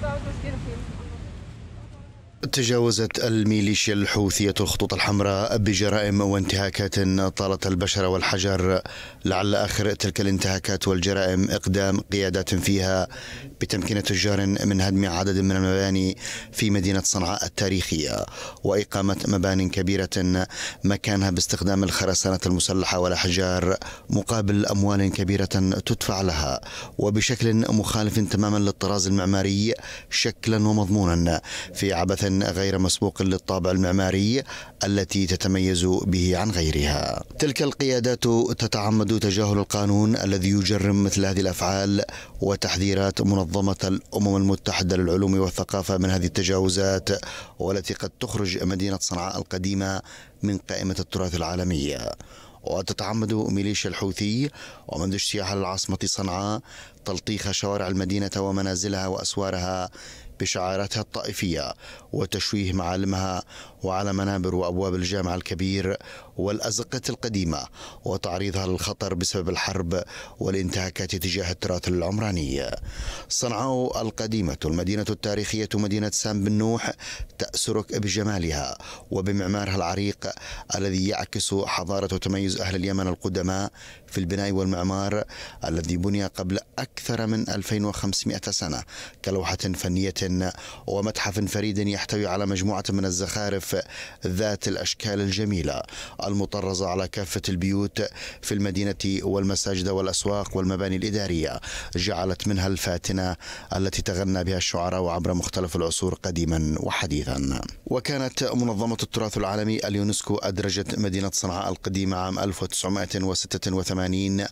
thought I was just gonna feel. تجاوزت الميليشيا الحوثية الخطوط الحمراء بجرائم وانتهاكات طالت البشر والحجر لعل آخر تلك الانتهاكات والجرائم إقدام قيادات فيها بتمكين تجار من هدم عدد من المباني في مدينة صنعاء التاريخية وإقامة مبان كبيرة مكانها باستخدام الخرسانة المسلحة والأحجار مقابل أموال كبيرة تدفع لها وبشكل مخالف تماما للطراز المعماري شكلا ومضمونا في عبث غير مسبوق للطابع المعماري التي تتميز به عن غيرها. تلك القيادات تتعمد تجاهل القانون الذي يجرم مثل هذه الافعال وتحذيرات منظمه الامم المتحده للعلوم والثقافه من هذه التجاوزات والتي قد تخرج مدينه صنعاء القديمه من قائمه التراث العالمي. وتتعمد ميليشيا الحوثي ومنذ اجتياح العاصمة صنعاء تلطيخ شوارع المدينة ومنازلها وأسوارها بشعاراتها الطائفية وتشويه معالمها وعلى منابر وأبواب الجامع الكبير والأزقة القديمة وتعريضها للخطر بسبب الحرب والانتهاكات تجاه التراث العمراني صنعاء القديمة المدينة التاريخية مدينة سام بن نوح تأسرك بجمالها وبمعمارها العريق الذي يعكس حضارة وتميز أهل اليمن القدماء في البناء والمعمار الذي بني قبل أكثر من 2500 سنة كلوحة فنية ومتحف فريد يحتوي على مجموعة من الزخارف ذات الأشكال الجميلة المطرزة على كافة البيوت في المدينة والمساجد والأسواق والمباني الإدارية جعلت منها الفاتنة التي تغنى بها الشعراء عبر مختلف العصور قديما وحديثا وكانت منظمة التراث العالمي اليونسكو أدرجت مدينة صنعاء القديمة عام 1986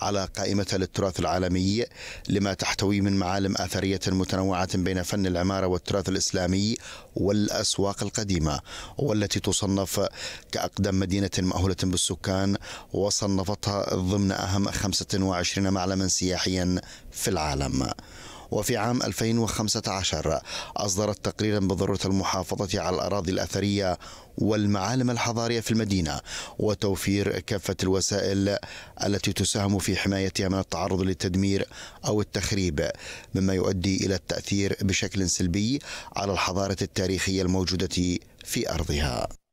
على قائمة للتراث العالمي لما تحتوي من معالم أثرية متنوعة بين فن العمارة والتراث الإسلامي والأسواق القديمة والتي تصنف كأقدم مدينة مأهولة بالسكان وصنفتها ضمن أهم 25 معلما سياحيا في العالم وفي عام 2015 أصدرت تقريرا بضرورة المحافظة على الأراضي الأثرية والمعالم الحضارية في المدينة وتوفير كافة الوسائل التي تساهم في حمايتها من التعرض للتدمير أو التخريب مما يؤدي إلى التأثير بشكل سلبي على الحضارة التاريخية الموجودة في أرضها